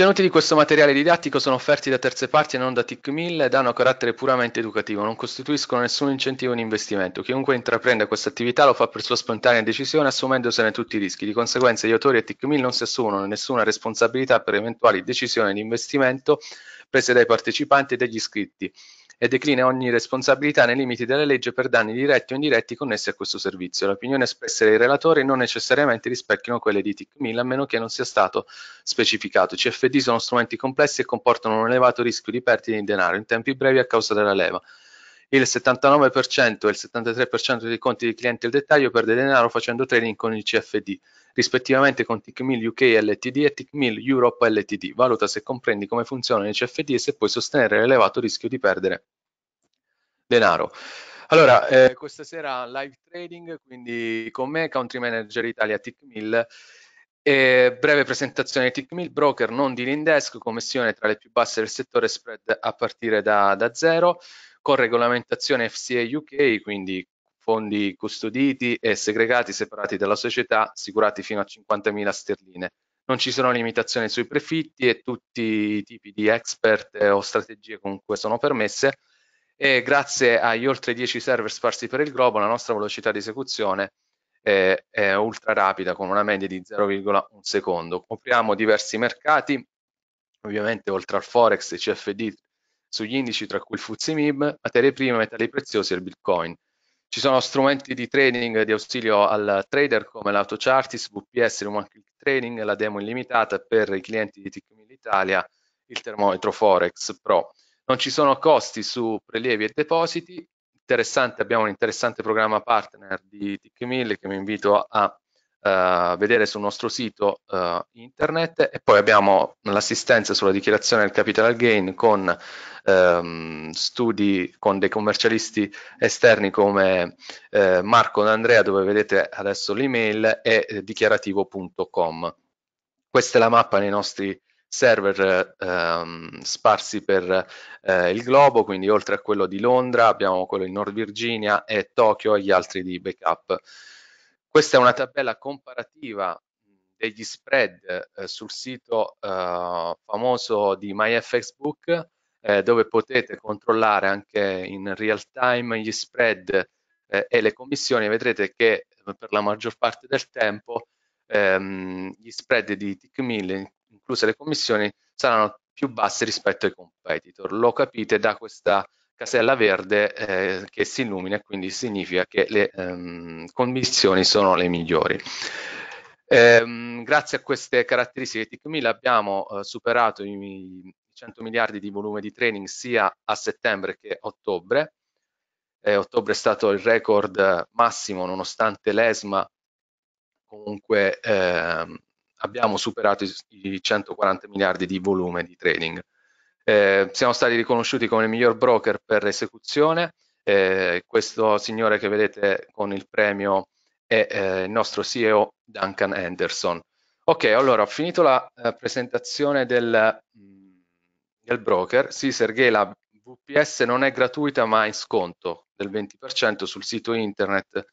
I contenuti di questo materiale didattico sono offerti da terze parti e non da TIC1000 ed hanno carattere puramente educativo, non costituiscono nessun incentivo in investimento. Chiunque intraprenda questa attività lo fa per sua spontanea decisione assumendosene tutti i rischi. Di conseguenza gli autori e TIC1000 non si assumono nessuna responsabilità per eventuali decisioni di investimento prese dai partecipanti e dagli iscritti e declina ogni responsabilità nei limiti della legge per danni diretti o indiretti connessi a questo servizio. Le opinioni espresse dai relatori non necessariamente rispecchiano quelle di TIC 1000 a meno che non sia stato specificato. I CFD sono strumenti complessi e comportano un elevato rischio di perdita di denaro in tempi brevi a causa della leva il 79% e il 73% dei conti di clienti al dettaglio perde denaro facendo trading con il CFD, rispettivamente con TICMIL UK LTD e TICMIL Europe LTD. Valuta se comprendi come funzionano i CFD e se puoi sostenere l'elevato rischio di perdere denaro. Allora, eh, questa sera live trading, quindi con me, Country Manager Italia TICMIL. E breve presentazione di TICMIL, broker non di Lindesk, commissione tra le più basse del settore spread a partire da, da zero con regolamentazione FCA UK, quindi fondi custoditi e segregati separati dalla società, assicurati fino a 50.000 sterline. Non ci sono limitazioni sui prefitti e tutti i tipi di expert o strategie comunque sono permesse e grazie agli oltre 10 server sparsi per il globo la nostra velocità di esecuzione è, eh, è ultra rapida con una media di 0,1 secondo. Copriamo diversi mercati, ovviamente oltre al Forex, CFD, sugli indici tra cui il FTSE MIB, materie prime, metalli preziosi e il Bitcoin. Ci sono strumenti di trading di ausilio al trader come l'AutoChartis, VPS, Human Click Trading, la demo illimitata per i clienti di Ticmil Italia, il termometro Forex Pro. Non ci sono costi su prelievi e depositi. Interessante, abbiamo un interessante programma partner di Ticmil che mi invito a eh, vedere sul nostro sito eh, internet e poi abbiamo l'assistenza sulla dichiarazione del capital gain con ehm, studi con dei commercialisti esterni come eh, Marco D'Andrea dove vedete adesso l'email e eh, dichiarativo.com. Questa è la mappa nei nostri server ehm, sparsi per eh, il globo, quindi oltre a quello di Londra abbiamo quello di Nord Virginia e Tokyo e gli altri di backup. Questa è una tabella comparativa degli spread eh, sul sito eh, famoso di MyFXBook eh, dove potete controllare anche in real time gli spread eh, e le commissioni vedrete che eh, per la maggior parte del tempo ehm, gli spread di TIC1000 incluse le commissioni saranno più bassi rispetto ai competitor lo capite da questa casella verde eh, che si illumina e quindi significa che le ehm, condizioni sono le migliori. Ehm, grazie a queste caratteristiche di TICMIL abbiamo eh, superato i 100 miliardi di volume di training sia a settembre che a ottobre. Eh, ottobre è stato il record massimo nonostante l'ESMA comunque ehm, abbiamo superato i, i 140 miliardi di volume di trading. Eh, siamo stati riconosciuti come il miglior broker per esecuzione. Eh, questo signore che vedete con il premio è eh, il nostro CEO Duncan Anderson. Ok, allora ho finito la eh, presentazione del, mm, del broker. Sì, Sergei, la VPS non è gratuita ma in sconto del 20% sul sito internet.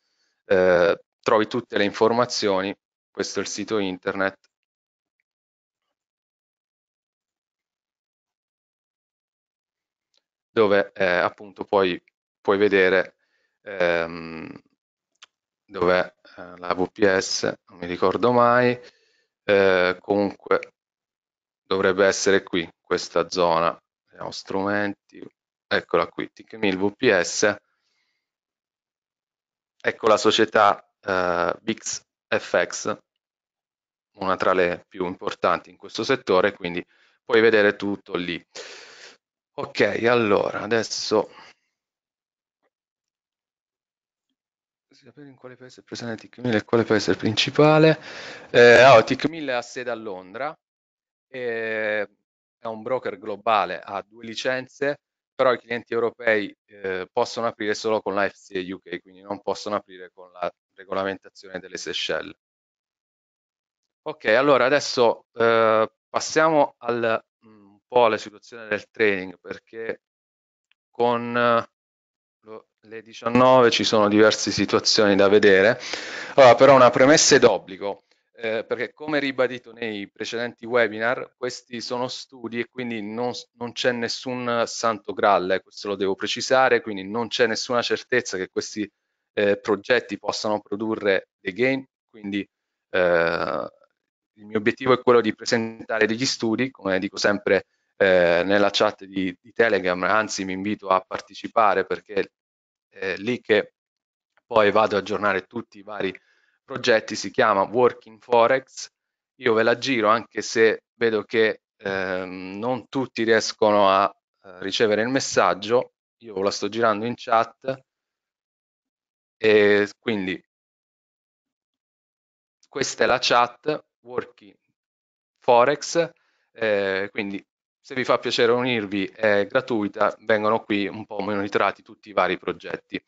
Eh, trovi tutte le informazioni, questo è il sito internet dove eh, appunto puoi, puoi vedere ehm, dove eh, la VPS, non mi ricordo mai, eh, comunque dovrebbe essere qui, questa zona, vediamo strumenti, eccola qui, TickMill VPS, ecco la società eh, BixFX, una tra le più importanti in questo settore, quindi puoi vedere tutto lì. Ok, allora adesso sapere in quale paese è presente TIC1000 e quale paese è il principale. Eh, oh, TIC1000 ha sede a Londra, eh, è un broker globale, ha due licenze, però i clienti europei eh, possono aprire solo con la FCA UK, quindi non possono aprire con la regolamentazione delle Seychelles. Ok, allora adesso eh, passiamo al po' la situazione del training perché con eh, le 19 ci sono diverse situazioni da vedere. Allora, però una premessa è d'obbligo, eh, perché come ribadito nei precedenti webinar, questi sono studi e quindi non, non c'è nessun santo graal, eh, questo lo devo precisare, quindi non c'è nessuna certezza che questi eh, progetti possano produrre dei gain, quindi eh, il mio obiettivo è quello di presentare degli studi, come dico sempre eh, nella chat di, di, Telegram, anzi mi invito a partecipare perché è eh, lì che poi vado ad aggiornare tutti i vari progetti, si chiama Working Forex, io ve la giro anche se vedo che eh, non tutti riescono a eh, ricevere il messaggio, io ve la sto girando in chat e quindi questa è la chat Working Forex, eh, quindi se vi fa piacere unirvi è gratuita, vengono qui un po' monitorati tutti i vari progetti.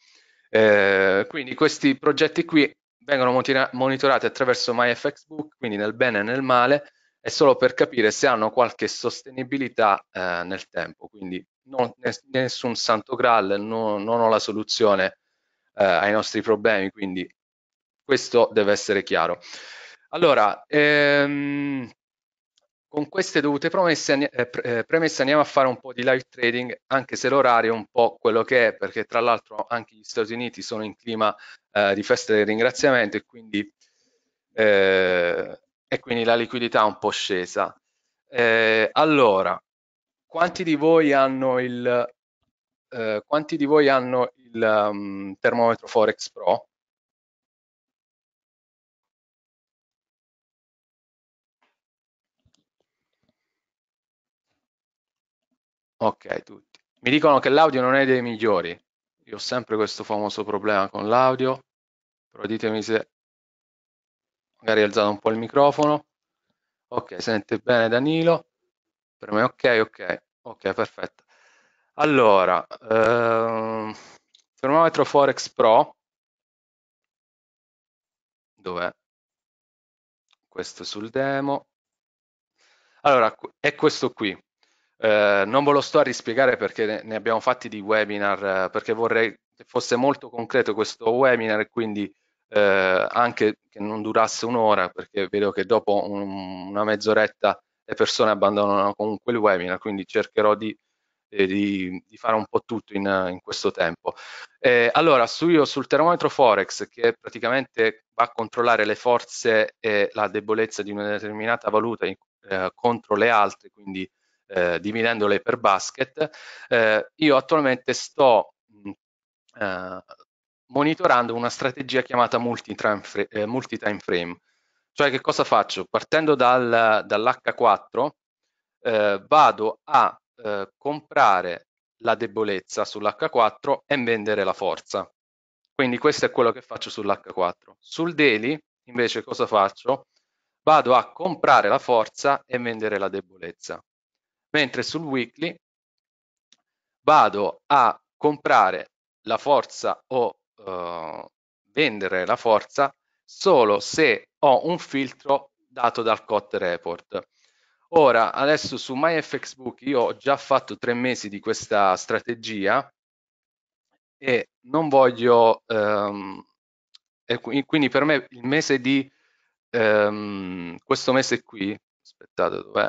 Eh, quindi questi progetti qui vengono monitorati attraverso MyFXBook, quindi nel bene e nel male, è solo per capire se hanno qualche sostenibilità eh, nel tempo. Quindi non, nessun santo graal, no, non ho la soluzione eh, ai nostri problemi, quindi questo deve essere chiaro. Allora, ehm, con queste dovute promesse, eh, eh, premesse andiamo a fare un po' di live trading, anche se l'orario è un po' quello che è, perché tra l'altro anche gli Stati Uniti sono in clima eh, di festa del ringraziamento e quindi, eh, e quindi, la liquidità è un po' scesa. Eh, allora, quanti di voi hanno il, eh, quanti di voi hanno il um, termometro Forex Pro? Ok, tutti. Mi dicono che l'audio non è dei migliori. Io ho sempre questo famoso problema con l'audio, però ditemi se magari alzate un po' il microfono. Ok, sente bene Danilo. Per me ok, ok, ok, perfetto. Allora, ehm, termometro Forex Pro. Dov'è? Questo sul demo. Allora, è questo qui. Eh, non ve lo sto a rispiegare perché ne abbiamo fatti di webinar, eh, perché vorrei che fosse molto concreto questo webinar e quindi eh, anche che non durasse un'ora, perché vedo che dopo un, una mezz'oretta le persone abbandonano comunque il webinar, quindi cercherò di, eh, di, di fare un po' tutto in, in questo tempo. allora, su io sul termometro Forex, che praticamente va a controllare le forze e la debolezza di una determinata valuta contro le altre, quindi eh, dividendole per basket, eh, io attualmente sto mm, eh, monitorando una strategia chiamata multi-time frame, multi eh, frame, Cioè che cosa faccio? Partendo dal, dall'H4 eh, vado a eh, comprare la debolezza sull'H4 e vendere la forza. Quindi questo è quello che faccio sull'H4. Sul daily invece cosa faccio? Vado a comprare la forza e vendere la debolezza mentre sul weekly vado a comprare la forza o eh, vendere la forza solo se ho un filtro dato dal COT report. Ora, adesso su MyFXBook io ho già fatto tre mesi di questa strategia e non voglio, ehm, e quindi per me il mese di ehm, questo mese qui, aspettate dov'è,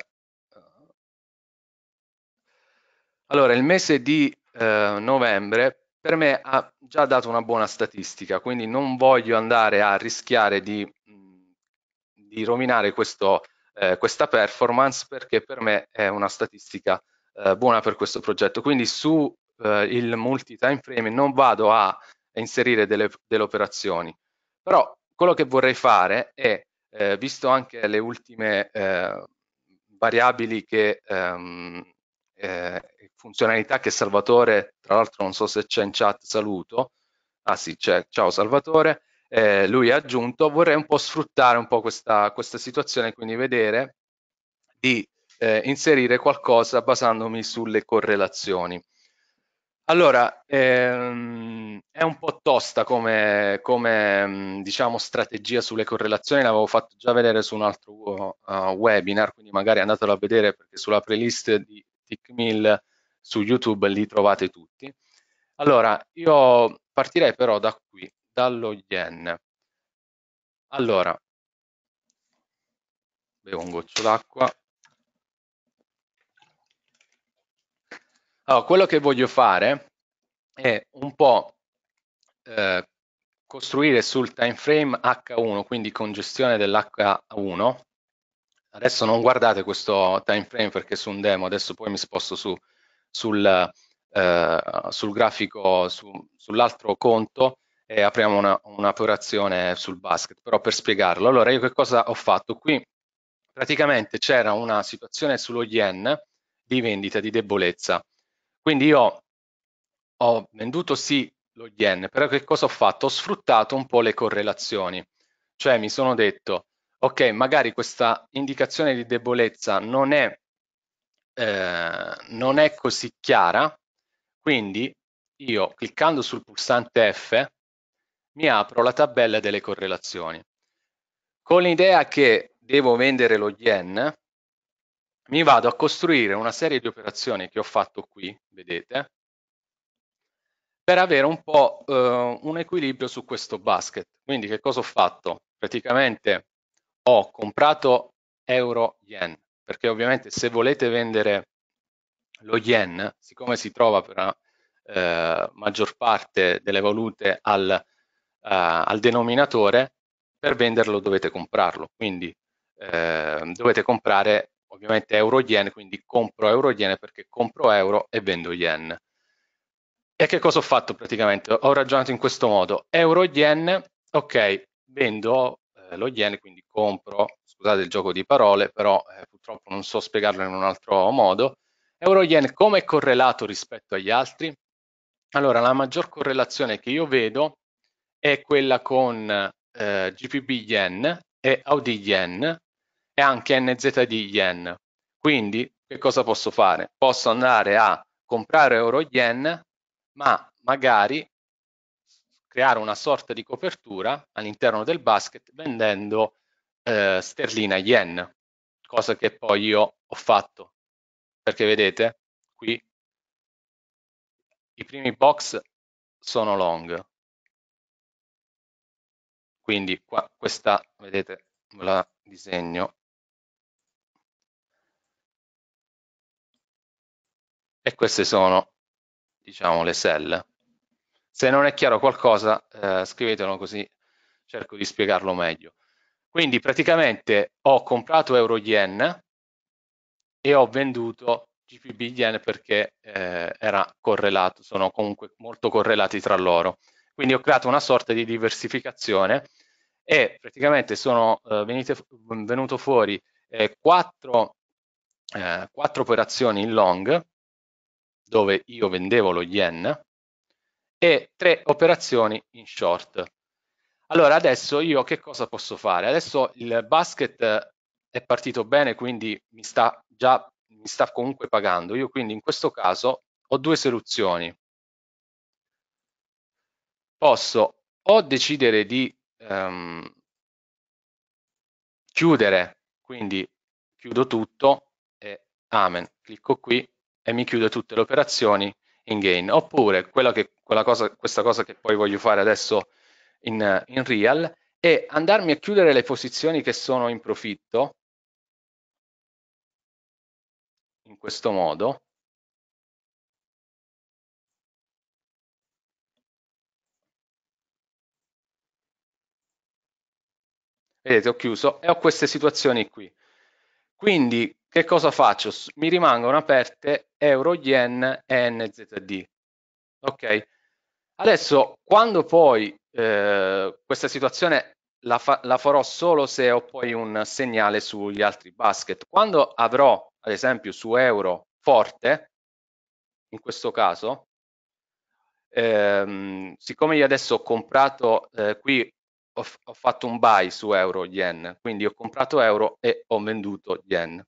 Allora, il mese di eh, novembre per me ha già dato una buona statistica, quindi non voglio andare a rischiare di, di rovinare questo, eh, questa performance perché per me è una statistica eh, buona per questo progetto. Quindi su eh, il multi time frame non vado a inserire delle, delle operazioni, però quello che vorrei fare è, eh, visto anche le ultime eh, variabili che... Ehm, eh, funzionalità che Salvatore, tra l'altro non so se c'è in chat, saluto, ah sì c'è, ciao Salvatore, eh, lui ha aggiunto, vorrei un po' sfruttare un po' questa, questa situazione, quindi vedere di eh, inserire qualcosa basandomi sulle correlazioni. Allora, ehm, è un po' tosta come, come, mm, diciamo, strategia sulle correlazioni, l'avevo fatto già vedere su un altro uh, webinar, quindi magari andatelo a vedere perché sulla playlist di Tick su YouTube, li trovate tutti. Allora, io partirei però da qui, dallo yen. Allora, bevo un goccio d'acqua. Allora, quello che voglio fare è un po' eh, costruire sul time frame H1, quindi congestione dell'H1, adesso non guardate questo time frame perché è su un demo, adesso poi mi sposto su, sul, eh, sul, grafico, su, sull'altro conto e apriamo un'operazione sul basket, però per spiegarlo. Allora io che cosa ho fatto? Qui praticamente c'era una situazione sullo yen di vendita, di debolezza. Quindi io ho venduto sì lo yen, però che cosa ho fatto? Ho sfruttato un po' le correlazioni, cioè mi sono detto ok, magari questa indicazione di debolezza non è, eh, non è così chiara, quindi io cliccando sul pulsante F mi apro la tabella delle correlazioni. Con l'idea che devo vendere lo yen, mi vado a costruire una serie di operazioni che ho fatto qui, vedete, per avere un po' eh, un equilibrio su questo basket. Quindi che cosa ho fatto? Praticamente ho comprato euro yen, perché ovviamente se volete vendere lo yen, siccome si trova per la eh, maggior parte delle valute al, eh, al, denominatore, per venderlo dovete comprarlo, quindi eh, dovete comprare ovviamente euro yen, quindi compro euro yen perché compro euro e vendo yen. E che cosa ho fatto praticamente? Ho ragionato in questo modo, euro yen, ok, vendo eh, lo yen, quindi compro, scusate il gioco di parole, però eh, purtroppo non so spiegarlo in un altro modo. Euro yen come è correlato rispetto agli altri? Allora, la maggior correlazione che io vedo è quella con eh, GPB yen e Audi yen e anche NZD yen. Quindi, che cosa posso fare? Posso andare a comprare euro yen, ma magari creare una sorta di copertura all'interno del basket vendendo eh, sterlina yen, cosa che poi io ho fatto, perché vedete qui i primi box sono long, quindi qua, questa, vedete, ve la disegno. E queste sono, diciamo, le selle se non è chiaro qualcosa eh, scrivetelo così cerco di spiegarlo meglio. Quindi praticamente ho comprato euro yen e ho venduto GPB yen perché eh, era correlato, sono comunque molto correlati tra loro. Quindi ho creato una sorta di diversificazione e praticamente sono eh, venite, venuto fuori eh, quattro, eh, quattro operazioni in long dove io vendevo lo yen e tre operazioni in short. Allora adesso io che cosa posso fare? Adesso il basket eh, è partito bene quindi mi sta già mi sta comunque pagando. Io quindi in questo caso ho due soluzioni. Posso o decidere di ehm, chiudere, quindi chiudo tutto e amen, clicco qui e mi chiudo tutte le operazioni in Gain, oppure quella che, quella cosa, questa cosa che poi voglio fare adesso in, in Real, e andarmi a chiudere le posizioni che sono in profitto, in questo modo, vedete ho chiuso e ho queste situazioni qui quindi che cosa faccio? Mi rimangono aperte euro, yen e NZD. Ok? Adesso, quando poi eh, questa situazione la, fa la farò solo se ho poi un segnale sugli altri basket, quando avrò, ad esempio, su euro forte, in questo caso, ehm, siccome io adesso ho comprato eh, qui ho, ho, fatto un buy su euro yen quindi ho comprato euro e ho venduto yen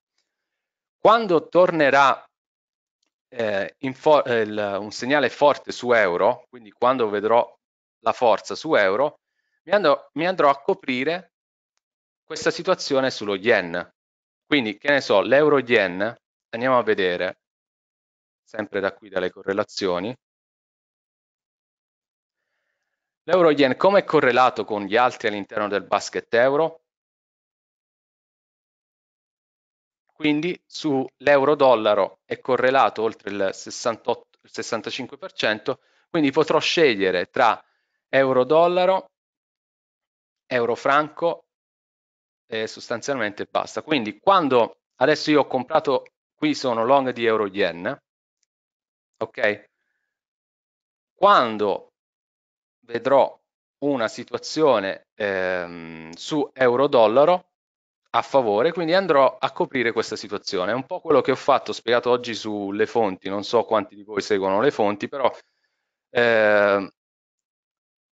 quando tornerà eh, eh, il, un segnale forte su euro, quindi quando vedrò la forza su euro, mi andrò, mi andrò a coprire questa situazione sullo yen. Quindi, che ne so, l'euro yen, andiamo a vedere, sempre da qui dalle correlazioni, l'euro yen come è correlato con gli altri all'interno del basket euro? Quindi sull'euro-dollaro è correlato oltre il, 68, il 65%, quindi potrò scegliere tra euro-dollaro, euro-franco e sostanzialmente basta. Quindi quando adesso io ho comprato, qui sono long di euro-yen, ok? Quando vedrò una situazione ehm, su euro-dollaro, a favore, quindi andrò a coprire questa situazione. È un po' quello che ho fatto, ho spiegato oggi sulle fonti, non so quanti di voi seguono le fonti, però eh,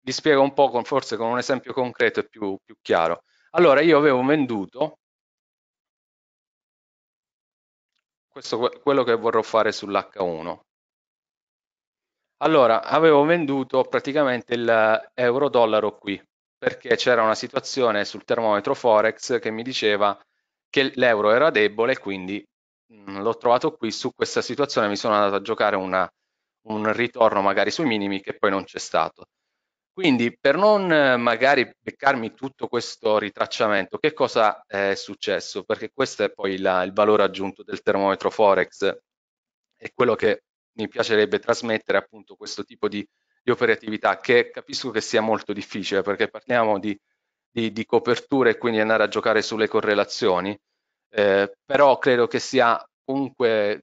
vi spiego un po', con, forse con un esempio concreto e più, più chiaro. Allora, io avevo venduto, questo quello che vorrò fare sull'H1, allora, avevo venduto praticamente il euro-dollaro qui, perché c'era una situazione sul termometro Forex che mi diceva che l'euro era debole, quindi mm, l'ho trovato qui, su questa situazione mi sono andato a giocare una, un ritorno magari sui minimi che poi non c'è stato. Quindi per non eh, magari beccarmi tutto questo ritracciamento, che cosa è successo? Perché questo è poi la, il valore aggiunto del termometro Forex e quello che mi piacerebbe trasmettere appunto questo tipo di di operatività, che capisco che sia molto difficile perché parliamo di, di, di coperture e quindi andare a giocare sulle correlazioni, eh, però credo che sia comunque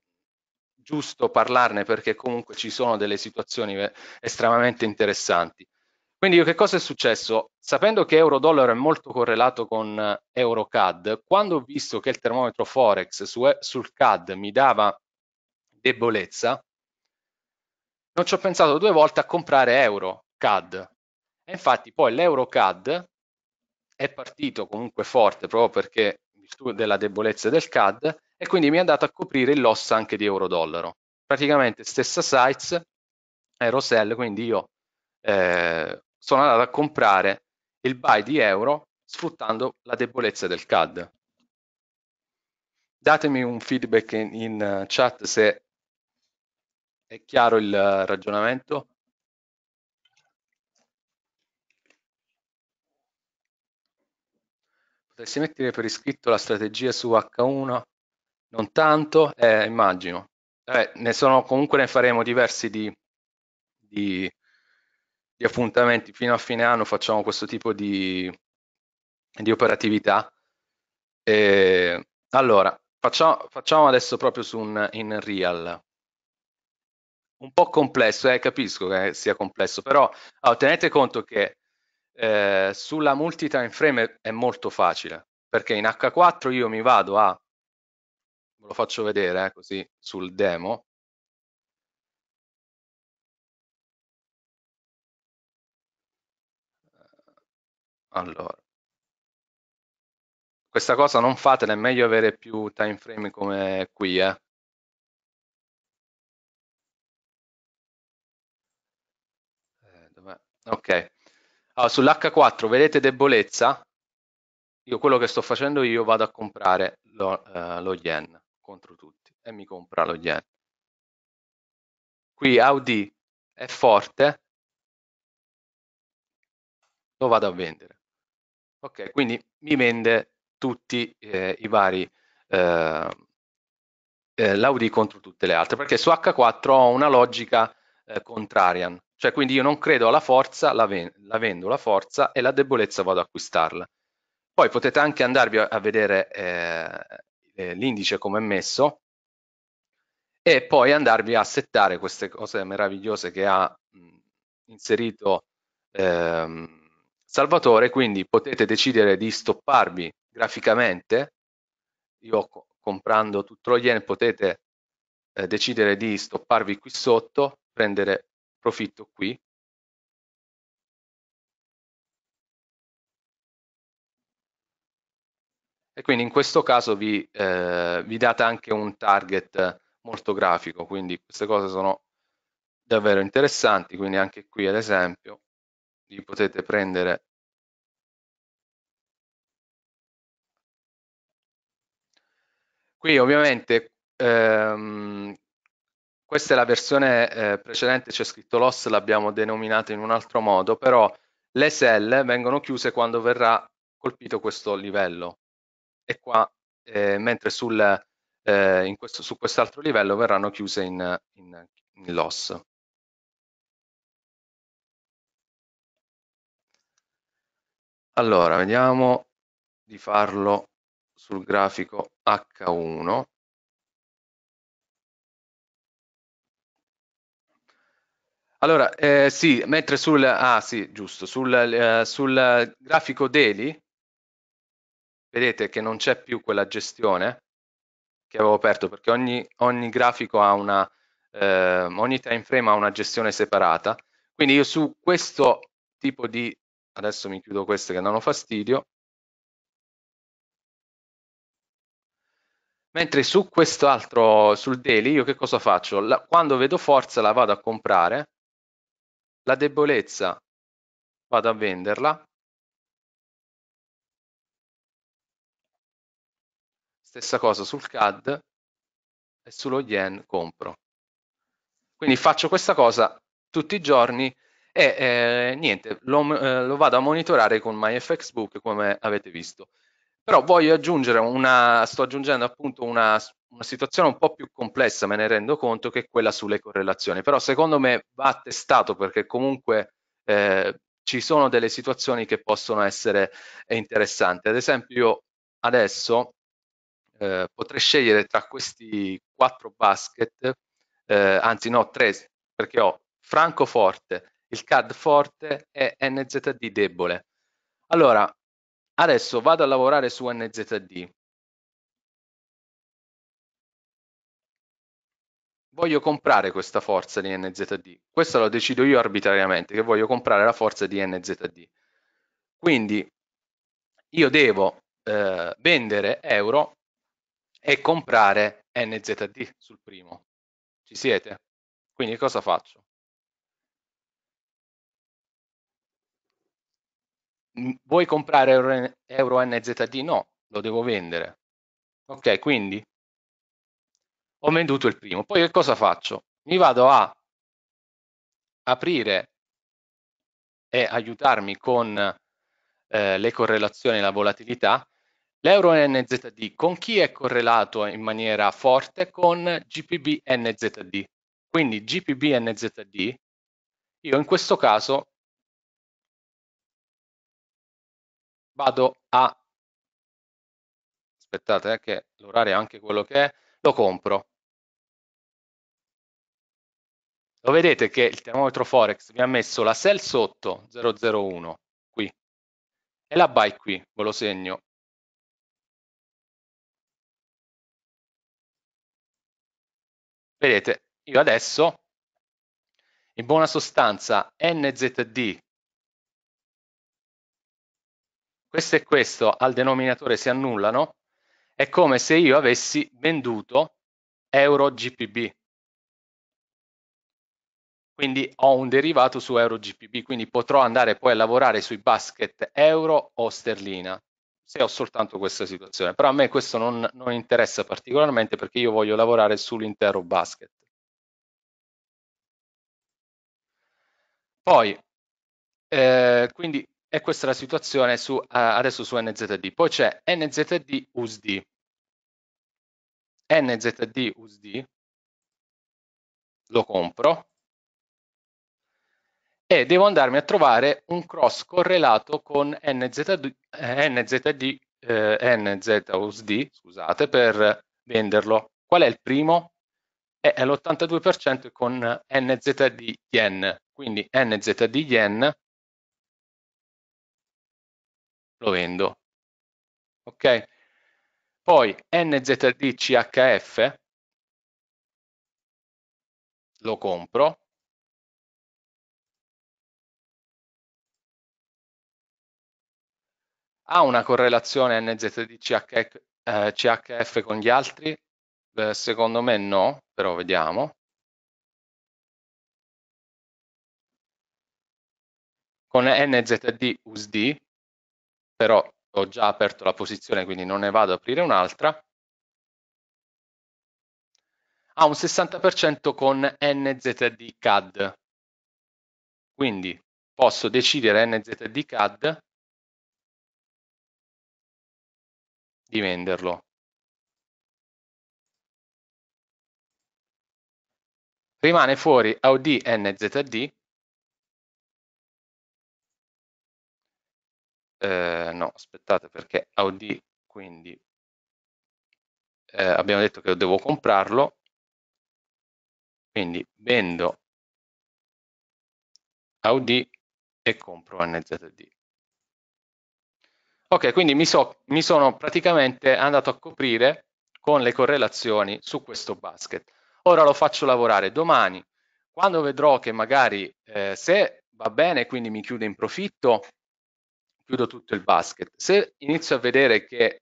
giusto parlarne perché comunque ci sono delle situazioni eh, estremamente interessanti. Quindi che cosa è successo? Sapendo che euro-dollaro è molto correlato con eh, euro-CAD, quando ho visto che il termometro Forex su, eh, sul CAD mi dava debolezza, non ci ho pensato due volte a comprare euro CAD. E infatti poi l'euro CAD è partito comunque forte proprio perché in virtù della debolezza del CAD e quindi mi è andato a coprire il loss anche di euro dollaro. Praticamente stessa size, eh, Rosell, quindi io eh, sono andato a comprare il buy di euro sfruttando la debolezza del CAD. Datemi un feedback in, in chat se è chiaro il eh, ragionamento? Potessi mettere per iscritto la strategia su H1? Non tanto, eh, immagino. Vabbè, ne sono, comunque ne faremo diversi di, di, di, appuntamenti. Fino a fine anno facciamo questo tipo di, di operatività. E, allora, facciamo, facciamo, adesso proprio su un in real un po' complesso, eh, capisco che sia complesso, però allora, tenete conto che eh, sulla time frame è molto facile, perché in H4 io mi vado a, ve lo faccio vedere eh, così sul demo, allora, questa cosa non fatela, è meglio avere più time frame come qui, eh, Ok. Allora, sull'H4 vedete debolezza? Io quello che sto facendo io vado a comprare lo, eh, lo yen contro tutti e mi compra lo yen. Qui Audi è forte, lo vado a vendere. Ok, quindi mi vende tutti eh, i vari eh, eh, l'Audi contro tutte le altre, perché su H4 ho una logica eh, contrarian, cioè, quindi io non credo alla forza, la, ven la vendo la forza e la debolezza vado ad acquistarla. Poi potete anche andarvi a, vedere eh, eh, l'indice come è messo e poi andarvi a settare queste cose meravigliose che ha mh, inserito ehm, Salvatore, quindi potete decidere di stopparvi graficamente, io comprando tutto lo yen potete eh, decidere di stopparvi qui sotto, prendere profitto qui E quindi in questo caso vi, eh, vi, date anche un target molto grafico, quindi queste cose sono davvero interessanti, quindi anche qui ad esempio vi potete prendere Qui ovviamente ehm, questa è la versione eh, precedente, c'è scritto loss, l'abbiamo denominata in un altro modo, però le cell vengono chiuse quando verrà colpito questo livello. E qua, eh, mentre sul, eh, questo, su quest'altro livello verranno chiuse in, in, in loss. Allora, vediamo di farlo sul grafico H1. Allora, eh, sì, mentre sul, ah, sì, giusto, sul, eh, sul grafico daily, vedete che non c'è più quella gestione che avevo aperto, perché ogni, ogni grafico ha una, eh, ogni time frame ha una gestione separata, quindi io su questo tipo di, adesso mi chiudo queste che danno fastidio, Mentre su quest'altro, sul daily, io che cosa faccio? La, quando vedo forza la vado a comprare la debolezza, vado a venderla. Stessa cosa sul CAD e sullo yen compro. Quindi faccio questa cosa tutti i giorni e eh, niente, lo, eh, lo, vado a monitorare con MyFXBook come avete visto. Però voglio aggiungere una, sto aggiungendo appunto una, una situazione un po' più complessa, me ne rendo conto, che è quella sulle correlazioni. Però secondo me va testato perché comunque eh, ci sono delle situazioni che possono essere eh, interessanti. Ad esempio, io adesso eh, potrei scegliere tra questi quattro basket, eh, anzi no, tre, perché ho Francoforte, il CAD forte e NZD debole. Allora, Adesso vado a lavorare su NZD. Voglio comprare questa forza di NZD. Questo lo decido io arbitrariamente, che voglio comprare la forza di NZD. Quindi io devo eh, vendere euro e comprare NZD sul primo. Ci siete? Quindi cosa faccio? vuoi comprare Euro, Euro NZD? No, lo devo vendere. Ok, quindi ho venduto il primo. Poi che cosa faccio? Mi vado a aprire e aiutarmi con eh, le correlazioni e la volatilità. L'euro NZD con chi è correlato in maniera forte? Con GPB NZD. Quindi GPB NZD, io in questo caso vado a, aspettate eh, che l'orario è anche quello che è, lo compro. Lo vedete che il termometro Forex mi ha messo la sell sotto 001 qui e la buy qui, ve lo segno. Vedete, io adesso in buona sostanza NZD questo e questo al denominatore si annullano, è come se io avessi venduto euro GPB. Quindi ho un derivato su euro GPB, quindi potrò andare poi a lavorare sui basket euro o sterlina, se ho soltanto questa situazione. Però a me questo non, non interessa particolarmente perché io voglio lavorare sull'intero basket. Poi, eh, quindi e questa è la situazione su, uh, adesso su NZD. Poi c'è NZD USD. NZD USD lo compro e devo andarmi a trovare un cross correlato con NZD, NZD eh, NZUSD, eh, scusate, per venderlo. Qual è il primo? È, è l'82% con NZD Yen, quindi NZD Yen lo vendo. Ok? Poi NZD CHF lo compro. Ha una correlazione NZD CHF, eh, con gli altri? Eh, secondo me no, però vediamo. Con NZD USD però ho già aperto la posizione quindi non ne vado ad aprire un'altra ha un 60% con NZD CAD quindi posso decidere NZD CAD di venderlo rimane fuori AUD NZD eh, no, aspettate perché Audi, quindi eh, abbiamo detto che devo comprarlo, quindi vendo Audi e compro NZD. Ok, quindi mi, so, mi sono praticamente andato a coprire con le correlazioni su questo basket. Ora lo faccio lavorare domani, quando vedrò che magari eh, se va bene, quindi mi chiude in profitto, chiudo tutto il basket. Se inizio a vedere che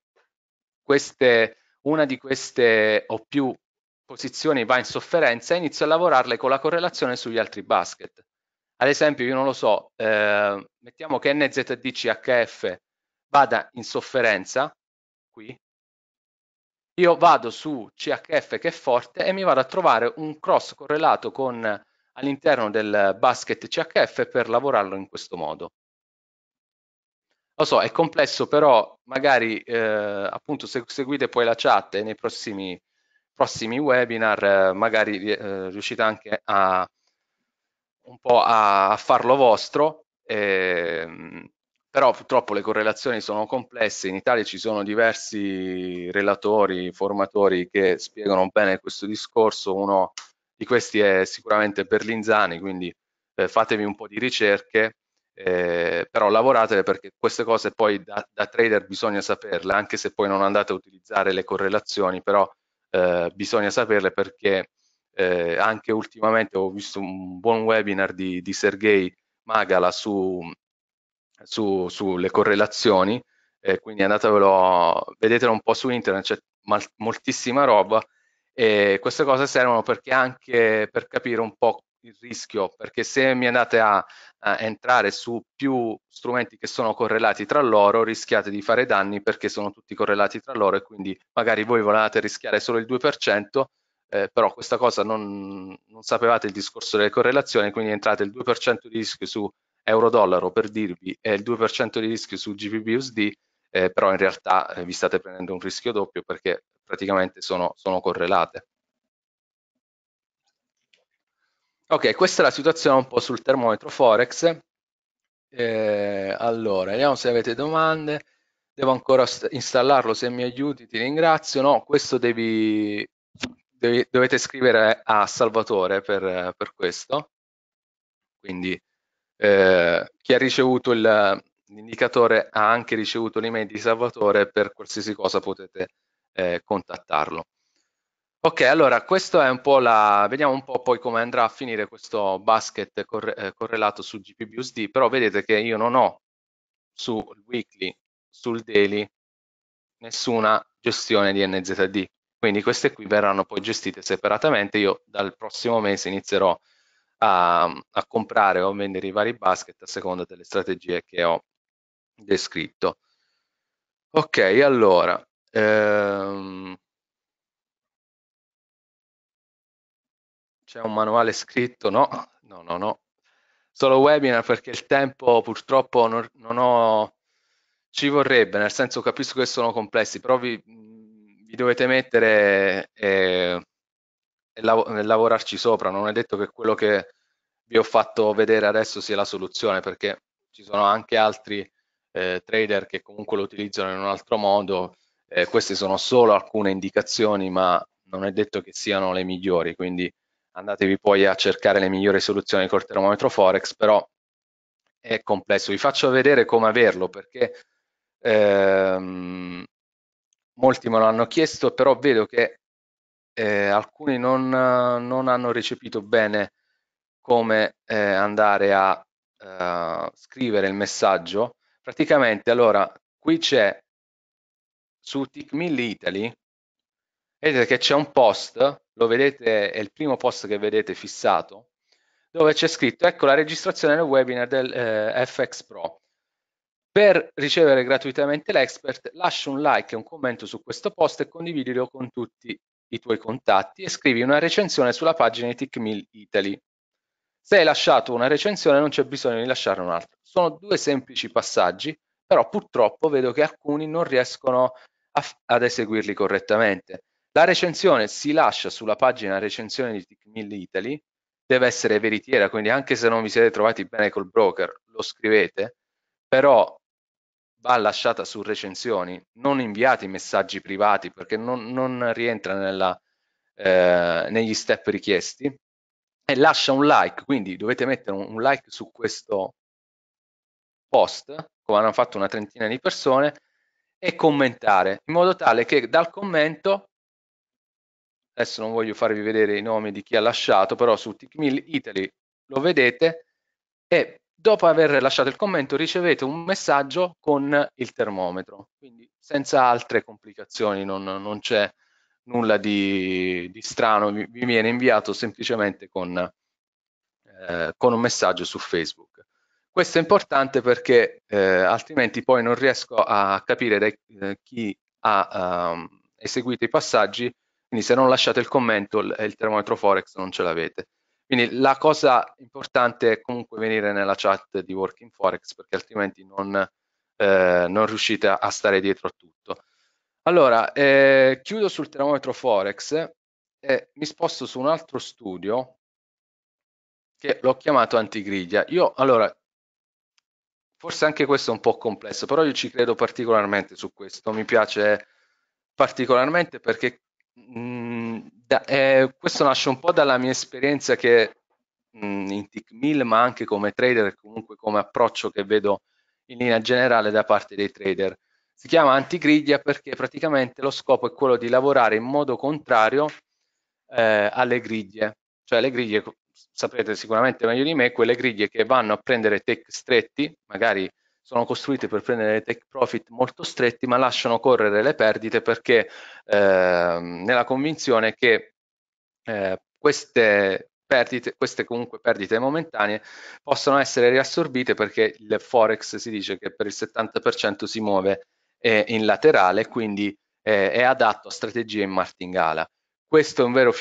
queste, una di queste o più posizioni va in sofferenza, inizio a lavorarle con la correlazione sugli altri basket. Ad esempio, io non lo so, eh, mettiamo che NZDCHF vada in sofferenza, qui, io vado su CHF che è forte e mi vado a trovare un cross correlato con all'interno del basket CHF per lavorarlo in questo modo. Lo so, è complesso, però magari eh, appunto se seguite poi la chat nei prossimi, prossimi webinar eh, magari eh, riuscite anche a un po' a, a farlo vostro, ehm, però purtroppo le correlazioni sono complesse, in Italia ci sono diversi relatori, formatori che spiegano bene questo discorso, uno di questi è sicuramente Berlinzani, quindi eh, fatevi un po' di ricerche eh, però lavoratele perché queste cose poi da, da, trader bisogna saperle, anche se poi non andate a utilizzare le correlazioni, però eh, bisogna saperle perché eh, anche ultimamente ho visto un buon webinar di, di Sergei Magala su, su, sulle correlazioni, eh, quindi andatevelo, vedetelo un po' su internet, c'è mal, moltissima roba e queste cose servono perché anche per capire un po' il rischio, perché se mi andate a, a, entrare su più strumenti che sono correlati tra loro, rischiate di fare danni perché sono tutti correlati tra loro e quindi magari voi volevate rischiare solo il 2%, eh, però questa cosa non, non, sapevate il discorso delle correlazioni, quindi entrate il 2% di rischio su euro-dollaro per dirvi e il 2% di rischio su GBP-USD, eh, però in realtà eh, vi state prendendo un rischio doppio perché praticamente sono, sono correlate. Ok, questa è la situazione un po' sul termometro Forex. Eh, allora, vediamo se avete domande. Devo ancora installarlo, se mi aiuti ti ringrazio. No, questo devi, devi dovete scrivere a Salvatore per, per questo. Quindi eh, chi ha ricevuto l'indicatore ha anche ricevuto l'email di Salvatore, per qualsiasi cosa potete eh, contattarlo. Ok, allora questo è un po' la... vediamo un po' poi come andrà a finire questo basket corre... Eh, correlato su GPBUSD, però vedete che io non ho sul weekly, sul daily, nessuna gestione di NZD. Quindi queste qui verranno poi gestite separatamente. Io dal prossimo mese inizierò a, a comprare o vendere i vari basket a seconda delle strategie che ho descritto. Ok, allora... Ehm... c'è un manuale scritto, no, no, no, no. Solo webinar perché il tempo purtroppo non, non ho, ci vorrebbe, nel senso capisco che sono complessi, però vi, vi dovete mettere e, eh, e, lav e lavorarci sopra, non è detto che quello che vi ho fatto vedere adesso sia la soluzione, perché ci sono anche altri eh, trader che comunque lo utilizzano in un altro modo, eh, queste sono solo alcune indicazioni, ma non è detto che siano le migliori, quindi andatevi poi a cercare le migliori soluzioni col termometro Forex, però è complesso. Vi faccio vedere come averlo perché ehm, molti me lo hanno chiesto, però vedo che eh, alcuni non, non, hanno recepito bene come eh, andare a eh, scrivere il messaggio. Praticamente, allora, qui c'è su TickMill Italy, vedete che c'è un post lo vedete, è il primo post che vedete fissato, dove c'è scritto ecco la registrazione del webinar del eh, FX Pro. Per ricevere gratuitamente l'expert lascia un like e un commento su questo post e condividilo con tutti i tuoi contatti e scrivi una recensione sulla pagina di TickMill Italy. Se hai lasciato una recensione non c'è bisogno di lasciare un'altra. Sono due semplici passaggi, però purtroppo vedo che alcuni non riescono a, ad eseguirli correttamente. La recensione si lascia sulla pagina recensione di Tickmill Italy, deve essere veritiera, quindi anche se non vi siete trovati bene col broker, lo scrivete, però va lasciata su recensioni, non inviate messaggi privati perché non, non rientra nella, eh, negli step richiesti e lascia un like, quindi dovete mettere un, un like su questo post, come hanno fatto una trentina di persone, e commentare in modo tale che dal commento adesso non voglio farvi vedere i nomi di chi ha lasciato, però su Tickmill Italy lo vedete e dopo aver lasciato il commento ricevete un messaggio con il termometro, quindi senza altre complicazioni, non, non c'è nulla di, di strano, vi, vi viene inviato semplicemente con, eh, con, un messaggio su Facebook. Questo è importante perché eh, altrimenti poi non riesco a capire da, eh, chi ha ehm, eseguito i passaggi quindi se non lasciate il commento il termometro Forex non ce l'avete. Quindi la cosa importante è comunque venire nella chat di Working Forex perché altrimenti non, eh, non riuscite a stare dietro a tutto. Allora, eh, chiudo sul termometro Forex e mi sposto su un altro studio che l'ho chiamato antigriglia. Io, allora, forse anche questo è un po' complesso, però io ci credo particolarmente su questo, mi piace particolarmente perché Mm, da, eh, questo nasce un po' dalla mia esperienza che mm, in TICMIL, ma anche come trader, comunque come approccio che vedo in linea generale da parte dei trader. Si chiama antigriglia perché praticamente lo scopo è quello di lavorare in modo contrario eh, alle griglie, cioè le griglie, saprete sicuramente meglio di me, quelle griglie che vanno a prendere tech stretti, magari sono costruiti per prendere take profit molto stretti, ma lasciano correre le perdite perché eh, nella convinzione che eh, queste perdite, queste comunque perdite momentanee, possono essere riassorbite perché il Forex si dice che per il 70% si muove eh, in laterale, quindi eh, è adatto a strategie in martingala. Questo è un vero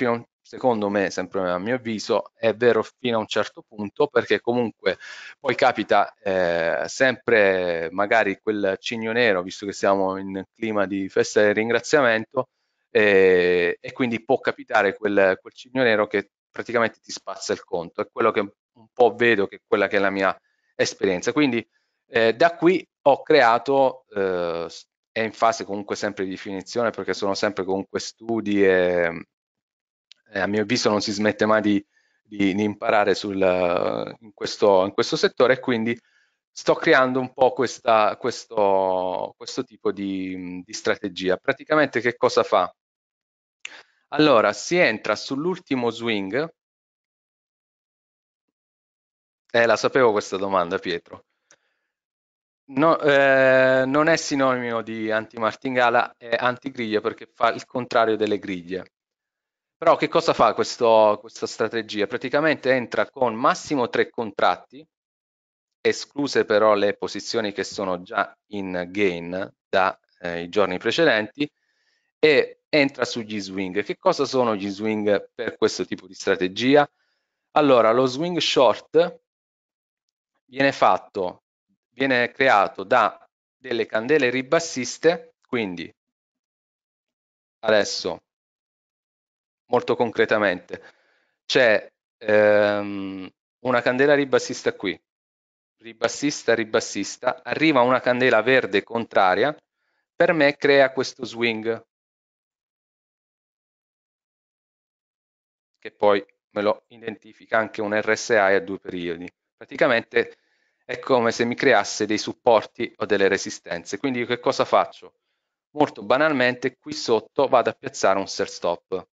secondo me, sempre a mio avviso, è vero fino a un certo punto perché comunque poi capita eh, sempre magari quel cigno nero, visto che siamo in clima di festa e ringraziamento, eh, e quindi può capitare quel, quel cigno nero che praticamente ti spazza il conto. È quello che un po' vedo che è quella che è la mia esperienza. Quindi eh, da qui ho creato, eh, è in fase comunque sempre di definizione perché sono sempre comunque studi e, eh, a mio avviso non si smette mai di, di, di imparare sul, eh, in, questo, in, questo, settore e quindi sto creando un po' questa, questo, questo, tipo di, di strategia. Praticamente che cosa fa? Allora, si entra sull'ultimo swing, eh, la sapevo questa domanda, Pietro. No, eh, non è sinonimo di anti-martingala, è anti-griglia perché fa il contrario delle griglie. Però che cosa fa questo, questa strategia? Praticamente entra con massimo tre contratti, escluse però le posizioni che sono già in gain dai eh, giorni precedenti, e entra sugli swing. Che cosa sono gli swing per questo tipo di strategia? Allora, lo swing short viene fatto, viene creato da delle candele ribassiste, quindi adesso molto concretamente. C'è ehm, una candela ribassista qui, ribassista, ribassista, arriva una candela verde contraria, per me crea questo swing che poi me lo identifica anche un RSI a due periodi. Praticamente è come se mi creasse dei supporti o delle resistenze. Quindi che cosa faccio? Molto banalmente qui sotto vado a piazzare un sell stop.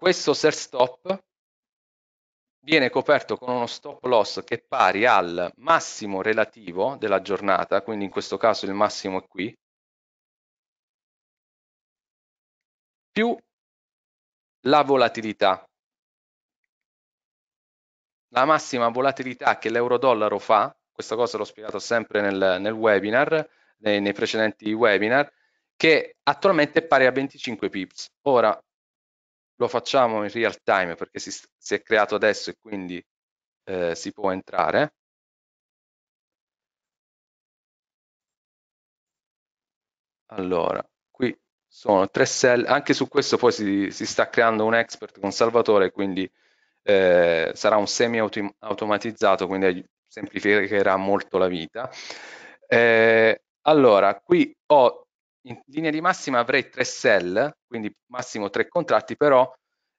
Questo sell stop viene coperto con uno stop loss che è pari al massimo relativo della giornata, quindi in questo caso il massimo è qui, più la volatilità. La massima volatilità che l'euro-dollaro fa, questa cosa l'ho spiegato sempre nel, nel webinar, nei, nei, precedenti webinar, che attualmente è pari a 25 pips. Ora, lo facciamo in real time perché si, si è creato adesso e quindi eh, si può entrare. Allora, qui sono tre cell, anche su questo poi si, si sta creando un expert con Salvatore, quindi eh, sarà un semi automatizzato, quindi semplificherà molto la vita. Eh, allora, qui ho in linea di massima avrei tre sell, quindi massimo tre contratti, però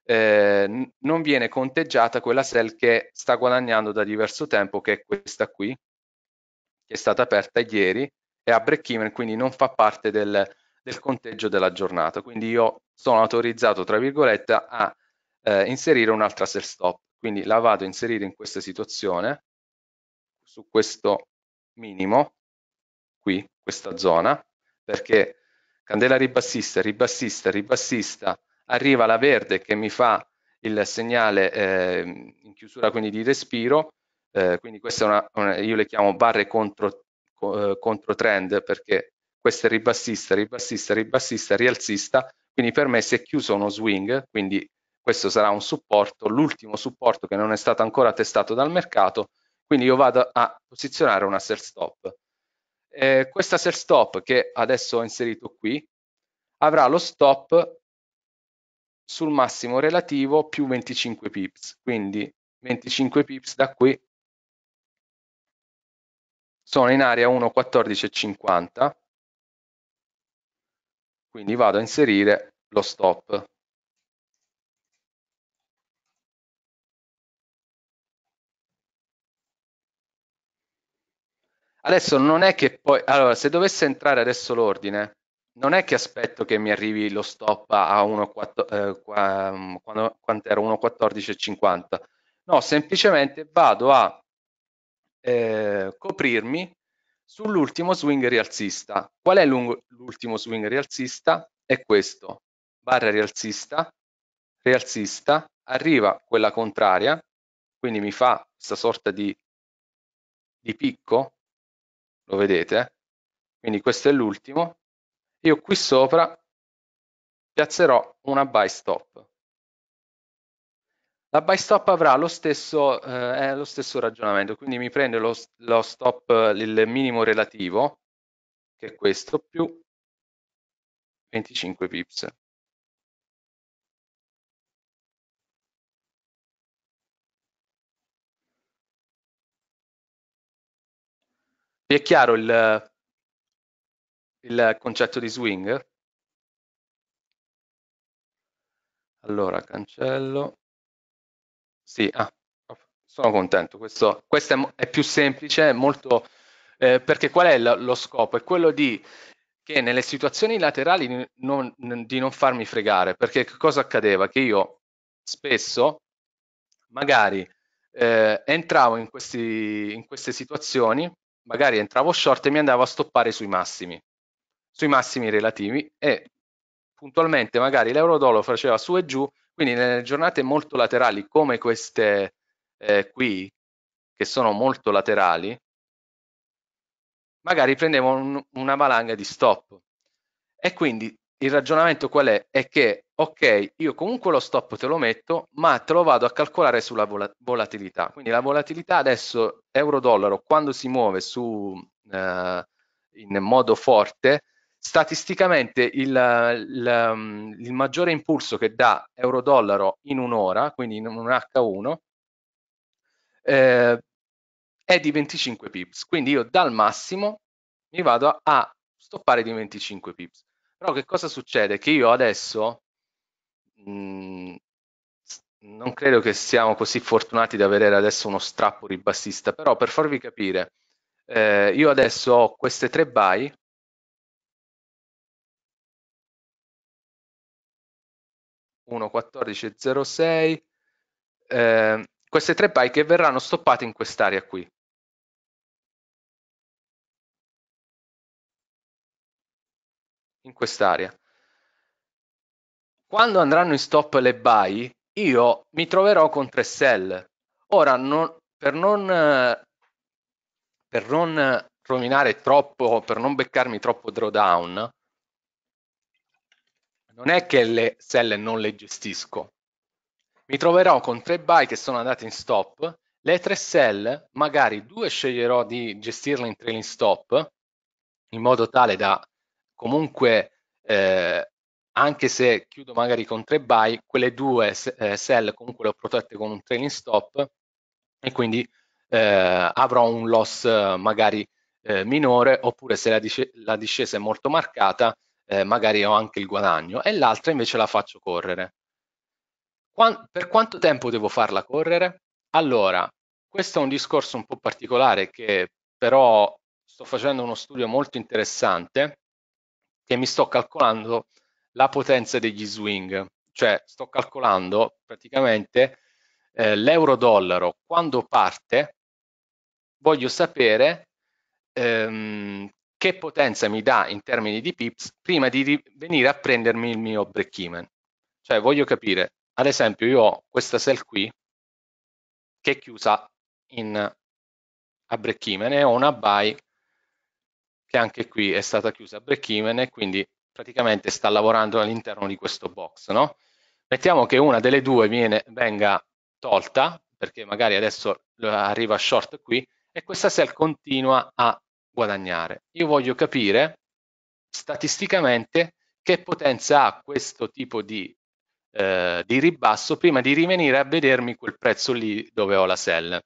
eh, non viene conteggiata quella sell che sta guadagnando da diverso tempo, che è questa qui, che è stata aperta ieri, è a break even, quindi non fa parte del, del conteggio della giornata. Quindi io sono autorizzato, tra virgolette, a eh, inserire un'altra sell stop. Quindi la vado a inserire in questa situazione, su questo minimo, qui, questa zona, perché candela ribassista, ribassista, ribassista, arriva la verde che mi fa il segnale eh, in chiusura quindi di respiro, eh, quindi questa è una, una, io le chiamo barre contro, eh, contro trend perché questa è ribassista, ribassista, ribassista, rialzista, quindi per me si è chiuso uno swing, quindi questo sarà un supporto, l'ultimo supporto che non è stato ancora testato dal mercato, quindi io vado a posizionare una sell stop. Eh, questa sell stop che adesso ho inserito qui avrà lo stop sul massimo relativo più 25 pips, quindi 25 pips da qui sono in area 1.14.50, quindi vado a inserire lo stop Adesso non è che poi... Allora, se dovesse entrare adesso l'ordine, non è che aspetto che mi arrivi lo stop a 1, 4, eh, mm, quando, era 1.14.50. No, semplicemente vado a eh, coprirmi sull'ultimo swing rialzista. Qual è l'ultimo swing rialzista? È questo. Barra rialzista, rialzista, arriva quella contraria, quindi mi fa questa sorta di, di picco, lo vedete? Eh? Quindi questo è l'ultimo. Io qui sopra piazzerò una buy stop. La buy stop avrà lo stesso, eh, eh lo stesso ragionamento, quindi mi prende lo, lo stop, il minimo relativo, che è questo, più 25 pips. Vi è chiaro il, il concetto di swing? Allora, cancello. Sì, ah, sono contento. Questo, questo è, è, più semplice, molto, eh, perché qual è lo, lo, scopo? È quello di che nelle situazioni laterali non, di non farmi fregare, perché cosa accadeva? Che io spesso magari eh, entravo in, questi, in queste situazioni magari entravo short e mi andavo a stoppare sui massimi, sui massimi relativi e puntualmente magari l'euro-dollaro faceva su e giù, quindi nelle giornate molto laterali come queste eh, qui, che sono molto laterali, magari prendevo un, una valanga di stop. E quindi il ragionamento qual è? È che, ok, io comunque lo stop te lo metto, ma te lo vado a calcolare sulla volatilità. Quindi la volatilità adesso, euro-dollaro, quando si muove su, eh, in modo forte, statisticamente il, il, mm, il, maggiore impulso che dà euro-dollaro in un'ora, quindi in un H1, eh, è di 25 pips. Quindi io dal massimo mi vado a stoppare di 25 pips. Però che cosa succede? Che io adesso mh, mhmm, non credo che siamo così fortunati di avere adesso uno strappo ribassista, però per farvi capire, eh, io adesso ho queste tre buy uno 1406 eh, queste tre buy che verranno stoppate in quest'area qui in quest'area. Quando andranno in stop le buy, io mi troverò con tre sell. Ora, non, per, non, per non rovinare troppo, per non beccarmi troppo drawdown, non è che le sell non le gestisco. Mi troverò con tre buy che sono andate in stop, le tre sell, magari due sceglierò di gestirle in trailing stop, in modo tale da comunque eh, anche se chiudo magari con tre buy, quelle due eh, sell comunque le ho protette con un trailing stop e quindi eh, avrò un loss magari eh, minore oppure se la, disce la, discesa è molto marcata eh, magari ho anche il guadagno e l'altra invece la faccio correre. Qua per quanto tempo devo farla correre? Allora, questo è un discorso un po' particolare che però sto facendo uno studio molto interessante che mi sto calcolando la potenza degli swing, cioè sto calcolando praticamente eh, l'euro-dollaro quando parte, voglio sapere ehm, che potenza mi dà in termini di pips prima di venire a prendermi il mio break even. Cioè voglio capire, ad esempio io ho questa sell qui che è chiusa in, a break even e ho una buy che anche qui è stata chiusa a break even e quindi praticamente sta lavorando all'interno di questo box. No? Mettiamo che una delle due viene, venga tolta, perché magari adesso arriva short qui, e questa sell continua a guadagnare. Io voglio capire statisticamente che potenza ha questo tipo di, eh, di ribasso prima di rivenire a vedermi quel prezzo lì dove ho la sell.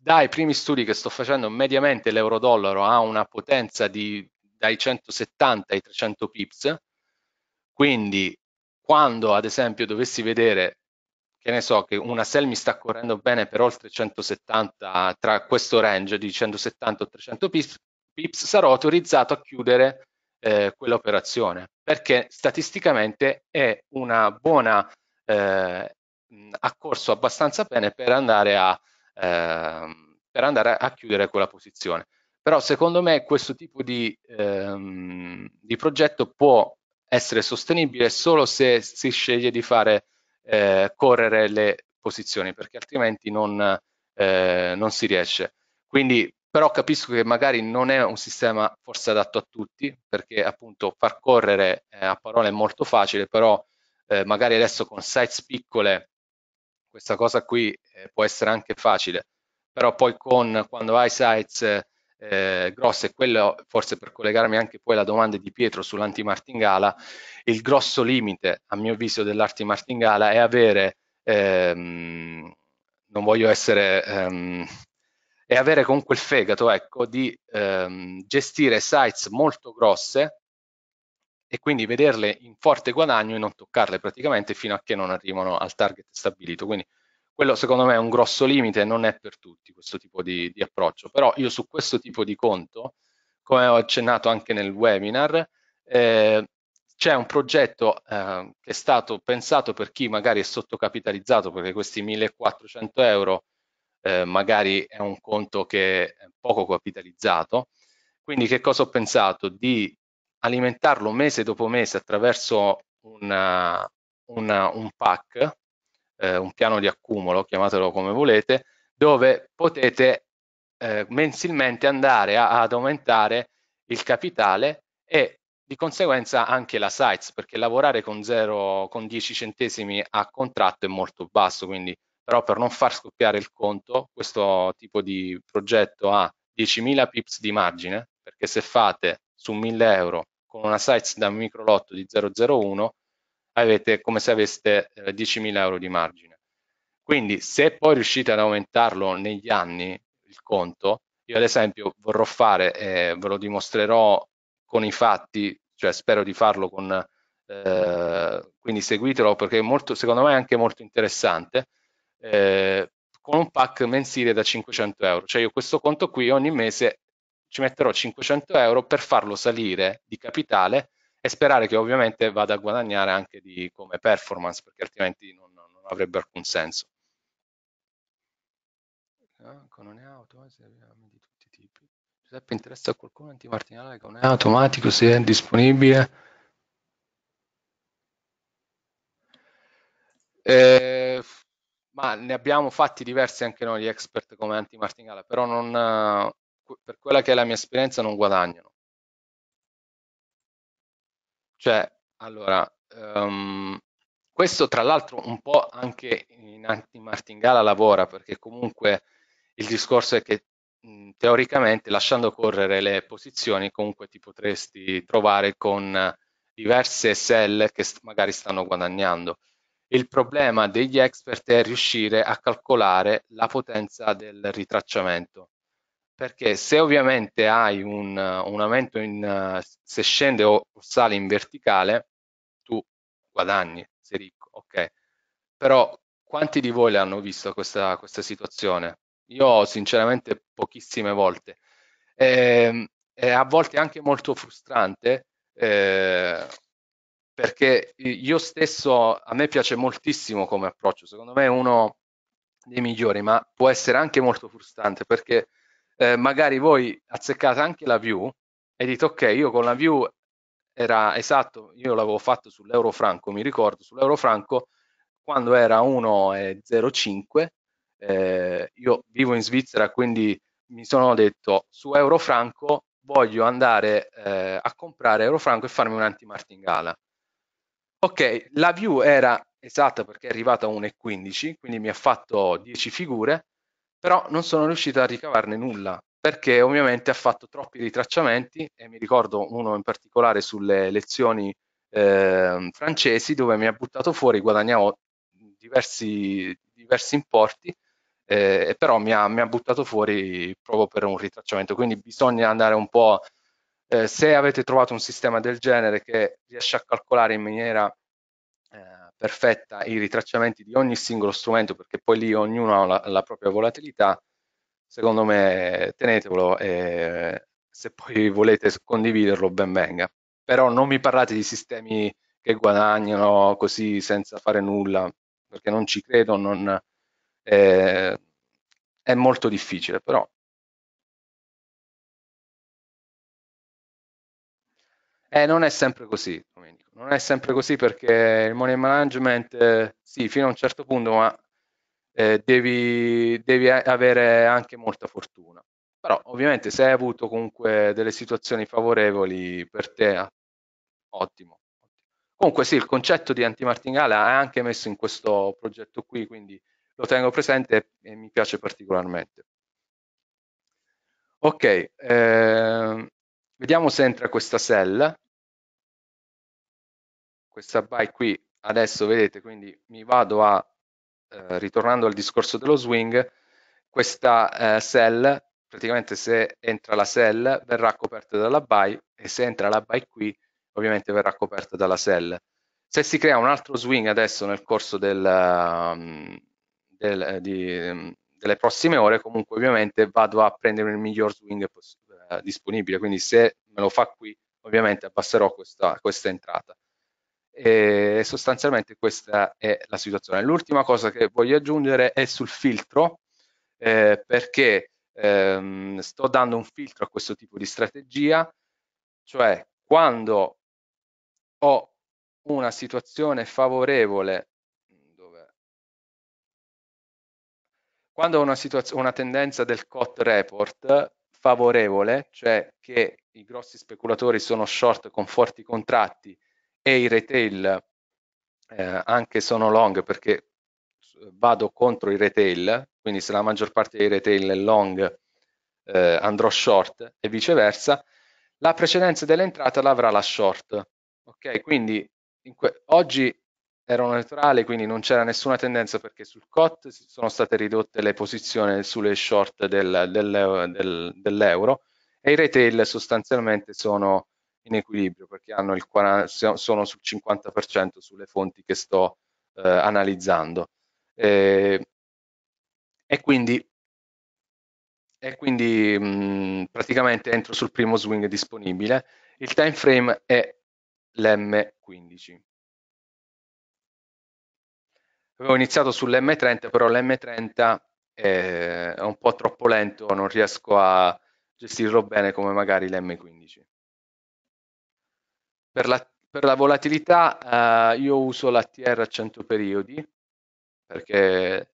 Dai primi studi che sto facendo, mediamente l'euro-dollaro ha una potenza di dai 170 ai 300 pips, quindi quando ad esempio dovessi vedere che ne so che una sell mi sta correndo bene per oltre 170 tra questo range di 170 o 300 pips, pips sarò autorizzato a chiudere eh, quell'operazione perché statisticamente è una buona eh, accorso abbastanza bene per andare a Ehm, per andare a chiudere quella posizione. Però secondo me questo tipo di, ehm, di progetto può essere sostenibile solo se si sceglie di fare eh, correre le posizioni, perché altrimenti non, eh, non si riesce. Quindi però capisco che magari non è un sistema forse adatto a tutti, perché appunto far correre eh, a parole è molto facile, però eh, magari adesso con sites piccole questa cosa qui eh, può essere anche facile, però poi con, quando hai sites eh, e quello forse per collegarmi anche poi alla domanda di Pietro sull'antimartingala, il grosso limite a mio avviso martingala è avere, ehm, non voglio essere... Ehm, e avere comunque il fegato ecco, di ehm, gestire sites molto grosse e quindi vederle in forte guadagno e non toccarle praticamente fino a che non arrivano al target stabilito. Quindi quello secondo me è un grosso limite, non è per tutti questo tipo di, di approccio, però io su questo tipo di conto, come ho accennato anche nel webinar, eh, c'è un progetto eh, che è stato pensato per chi magari è sottocapitalizzato, perché questi 1400 euro eh, magari è un conto che è poco capitalizzato, quindi che cosa ho pensato? Di alimentarlo mese dopo mese attraverso una, uh, una, uh, un pack, eh, un piano di accumulo, chiamatelo come volete, dove potete eh, mensilmente andare a, ad aumentare il capitale e di conseguenza anche la sites, perché lavorare con, 0, con 10 centesimi a contratto è molto basso, quindi però per non far scoppiare il conto, questo tipo di progetto ha 10.000 pips di margine, perché se fate su 1000 euro con una size da micro lotto di 001 avete come se aveste eh, 10.000 euro di margine. Quindi se poi riuscite ad aumentarlo negli anni, il conto, io ad esempio vorrò fare, eh, ve lo dimostrerò con i fatti, cioè spero di farlo con, eh, quindi seguitelo perché è molto, secondo me è anche molto interessante, eh, con un pack mensile da 500 euro. Cioè io questo conto qui ogni mese ci metterò 500 euro per farlo salire di capitale e sperare che ovviamente vada a guadagnare anche di, come performance perché altrimenti non, non, avrebbe alcun senso. Ah, con auto, eh, se abbiamo di tutti i tipi. Giuseppe, interessa a qualcuno antimartinale con automatico se è disponibile? Eh, ma ne abbiamo fatti diversi anche noi, gli expert come antimartingale, però non, per quella che è la mia esperienza, non guadagnano. Cioè, allora, um, questo tra l'altro un po' anche in, in martingala lavora, perché comunque il discorso è che mhmm, teoricamente lasciando correre le posizioni comunque ti potresti trovare con diverse sell che magari stanno guadagnando. Il problema degli expert è riuscire a calcolare la potenza del ritracciamento perché se ovviamente hai un, un aumento in, se scende o sale in verticale, tu guadagni, sei ricco, ok? Però quanti di voi l'hanno visto questa, questa situazione? Io sinceramente pochissime volte. E, ehm, e a volte anche molto frustrante eh, perché io stesso, a me piace moltissimo come approccio, secondo me è uno dei migliori, ma può essere anche molto frustrante perché eh, magari voi azzeccate anche la view e dite ok, io con la view era esatto, io l'avevo fatto sull'euro franco, mi ricordo sull'euro franco quando era 1,05, eh, io vivo in Svizzera quindi mi sono detto su euro franco voglio andare eh, a comprare euro franco e farmi un'antimartingala. Ok, la view era esatta perché è arrivata a 1,15, quindi mi ha fatto 10 figure, però non sono riuscito a ricavarne nulla perché ovviamente ha fatto troppi ritracciamenti e mi ricordo uno in particolare sulle lezioni eh, francesi dove mi ha buttato fuori, guadagnavo diversi, diversi importi, eh, però mi ha, mi ha, buttato fuori proprio per un ritracciamento, quindi bisogna andare un po', eh, se avete trovato un sistema del genere che riesce a calcolare in maniera perfetta i ritracciamenti di ogni singolo strumento, perché poi lì ognuno ha la, la propria volatilità, secondo me tenetevelo e se poi volete condividerlo ben venga. Però non mi parlate di sistemi che guadagnano così senza fare nulla, perché non ci credo, non, eh, è molto difficile, però Eh, non è sempre così, Domenico non è sempre così perché il money management, eh, sì, fino a un certo punto, ma eh, devi, devi avere anche molta fortuna. Però ovviamente se hai avuto comunque delle situazioni favorevoli per te, ah, ottimo. Comunque sì, il concetto di antimartingale è anche messo in questo progetto qui, quindi lo tengo presente e mi piace particolarmente. Ok, eh, vediamo se entra questa sell questa buy qui adesso vedete quindi mi vado a eh, ritornando al discorso dello swing questa eh, sell praticamente se entra la sell verrà coperta dalla buy e se entra la buy qui ovviamente verrà coperta dalla sell se si crea un altro swing adesso nel corso del, um, del, eh, di, ehm, delle prossime ore comunque ovviamente vado a prendere il miglior swing eh, disponibile quindi se me lo fa qui ovviamente abbasserò questa, questa entrata e sostanzialmente questa è la situazione. L'ultima cosa che voglio aggiungere è sul filtro, eh, perché ehm, sto dando un filtro a questo tipo di strategia, cioè quando ho una situazione favorevole, dove, quando ho una, una tendenza del COT report favorevole, cioè che i grossi speculatori sono short con forti contratti, e i retail eh, anche sono long perché vado contro i retail, quindi se la maggior parte dei retail è long eh, andrò short e viceversa, la precedenza dell'entrata l'avrà la short. Ok, quindi oggi ero neutrale, quindi non c'era nessuna tendenza perché sul COT sono state ridotte le posizioni sulle short del, del, del, dell'euro e i retail sostanzialmente sono in equilibrio perché hanno il 40, sono sul 50% sulle fonti che sto eh, analizzando. Eh, e quindi, e quindi mh, mm, praticamente entro sul primo swing disponibile. Il time frame è l'M15. Avevo iniziato sull'M30, però l'M30 eh, è un po' troppo lento, non riesco a gestirlo bene come magari l'M15. Per la, per la volatilità eh, io uso la TR a 100 periodi perché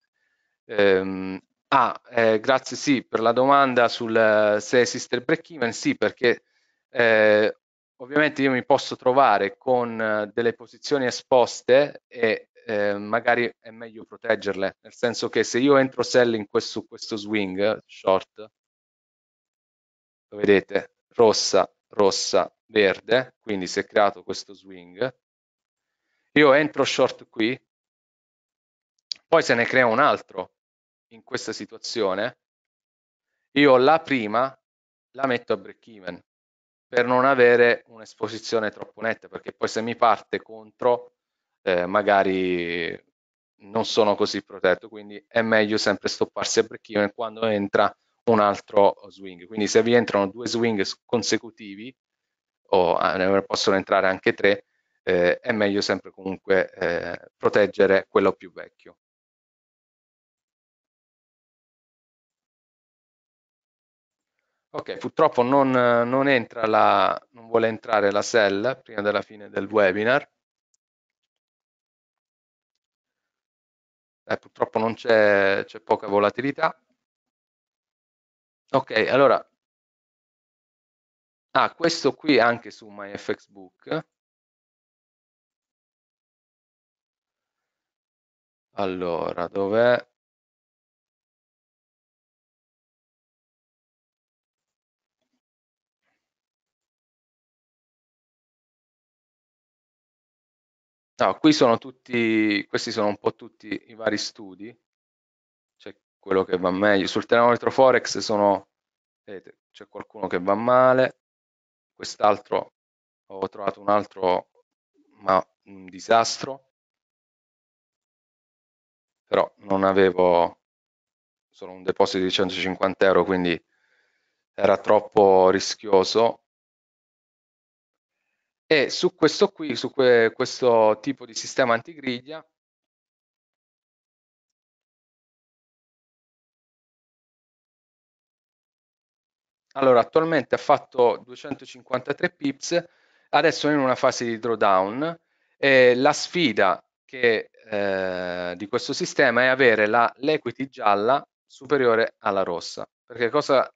ehm, ah, eh, grazie sì per la domanda sul eh, se esiste il break even sì perché eh, ovviamente io mi posso trovare con eh, delle posizioni esposte e eh, magari è meglio proteggerle, nel senso che se io entro sell in questo, questo swing short, lo vedete, rossa, rossa, verde, quindi si è creato questo swing. Io entro short qui, poi se ne crea un altro in questa situazione, io la prima la metto a break even per non avere un'esposizione troppo netta, perché poi se mi parte contro eh, magari non sono così protetto, quindi è meglio sempre stopparsi a break even quando entra un altro swing. Quindi se vi entrano due swing consecutivi, o ah, ne possono entrare anche tre, eh, è meglio sempre comunque eh, proteggere quello più vecchio. Ok, purtroppo non, non, entra la, non vuole entrare la sell prima della fine del webinar. Eh, purtroppo c'è poca volatilità, Ok, allora, ah, questo qui anche su MyFXBook. Allora, dov'è? No, qui sono tutti, questi sono un po' tutti i vari studi quello che va meglio. Sul termometro Forex sono, vedete, c'è qualcuno che va male, quest'altro, ho trovato un altro, ma un disastro, però non avevo, solo un deposito di 150 euro, quindi era troppo rischioso. E su questo qui, su que questo tipo di sistema antigriglia, Allora, attualmente ha fatto 253 pips, adesso è in una fase di drawdown e la sfida che, eh, di questo sistema è avere l'equity gialla superiore alla rossa. Perché cosa,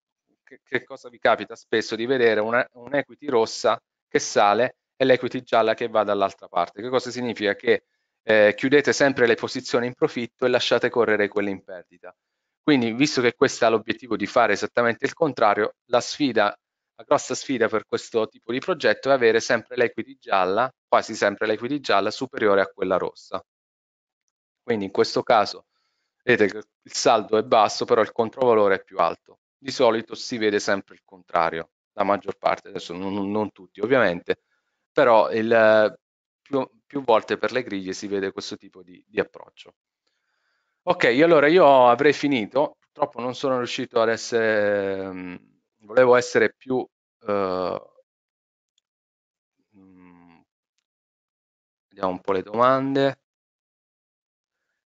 che, che cosa vi capita spesso di vedere un'equity un rossa che sale e l'equity gialla che va dall'altra parte? Che cosa significa? Che eh, chiudete sempre le posizioni in profitto e lasciate correre quelle in perdita. Quindi, visto che questo ha l'obiettivo di fare esattamente il contrario, la sfida, la grossa sfida per questo tipo di progetto è avere sempre l'equity gialla, quasi sempre l'equity gialla superiore a quella rossa. Quindi in questo caso vedete che il saldo è basso, però il controvalore è più alto. Di solito si vede sempre il contrario, la maggior parte, adesso non, non tutti ovviamente, però il, eh, più, più, volte per le griglie si vede questo tipo di, di approccio. Ok, allora io avrei finito, purtroppo non sono riuscito ad essere, mm, volevo essere più eh, mm, vediamo un po' le domande.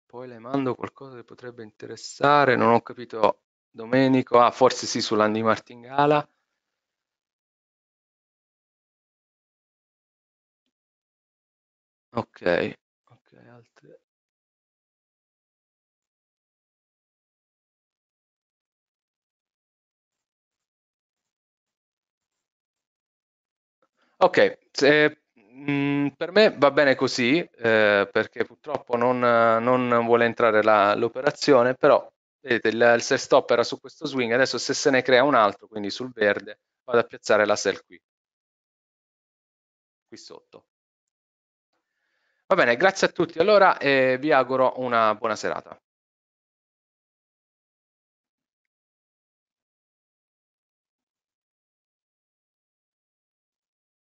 Poi le mando qualcosa che potrebbe interessare, non ho capito Domenico, ah forse sì sull'Andy Martingala. Ok. Ok, se, mh, mm, per me va bene così, eh, perché purtroppo non, non vuole entrare la, l'operazione, però vedete il, il sell stop era su questo swing, adesso se se ne crea un altro, quindi sul verde, vado a piazzare la sell qui, qui sotto. Va bene, grazie a tutti allora e eh, vi auguro una buona serata.